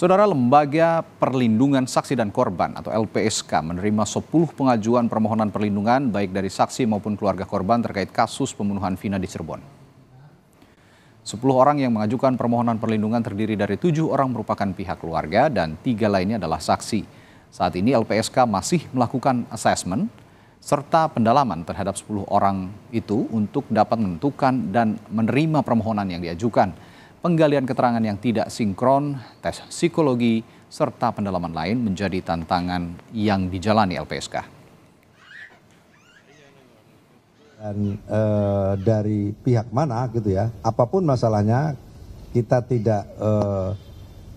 Saudara Lembaga Perlindungan Saksi dan Korban atau LPSK menerima 10 pengajuan permohonan perlindungan baik dari saksi maupun keluarga korban terkait kasus pembunuhan Vina di Cirebon. 10 orang yang mengajukan permohonan perlindungan terdiri dari 7 orang merupakan pihak keluarga dan tiga lainnya adalah saksi. Saat ini LPSK masih melakukan asesmen serta pendalaman terhadap 10 orang itu untuk dapat menentukan dan menerima permohonan yang diajukan penggalian keterangan yang tidak sinkron, tes psikologi, serta pendalaman lain menjadi tantangan yang dijalani LPSK. Dan e, dari pihak mana gitu ya, apapun masalahnya kita tidak e,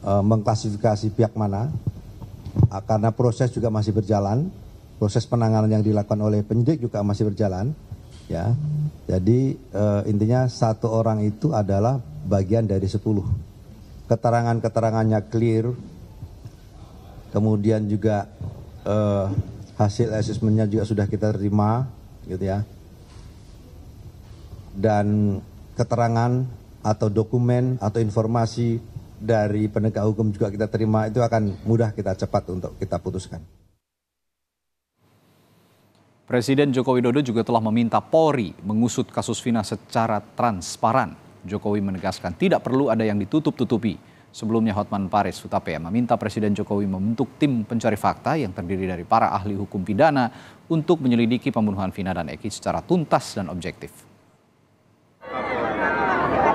e, mengklasifikasi pihak mana, ah, karena proses juga masih berjalan, proses penanganan yang dilakukan oleh penyidik juga masih berjalan, ya. Jadi e, intinya satu orang itu adalah bagian dari 10. Keterangan-keterangannya clear, kemudian juga eh, hasil asesmennya juga sudah kita terima, gitu ya. Dan keterangan atau dokumen atau informasi dari penegak hukum juga kita terima itu akan mudah kita cepat untuk kita putuskan. Presiden Joko Widodo juga telah meminta Polri mengusut kasus Vina secara transparan. Jokowi menegaskan tidak perlu ada yang ditutup-tutupi. Sebelumnya Hotman Paris Hutapea meminta Presiden Jokowi membentuk tim pencari fakta yang terdiri dari para ahli hukum pidana untuk menyelidiki pembunuhan Vina dan Eki secara tuntas dan objektif.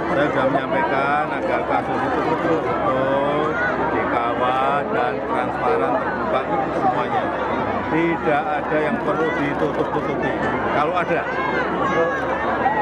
Saya sudah menyampaikan agar kasus itu betul-betul dikawal dan transparan terbuka itu semuanya tidak ada yang perlu ditutup-tutupi. Kalau ada,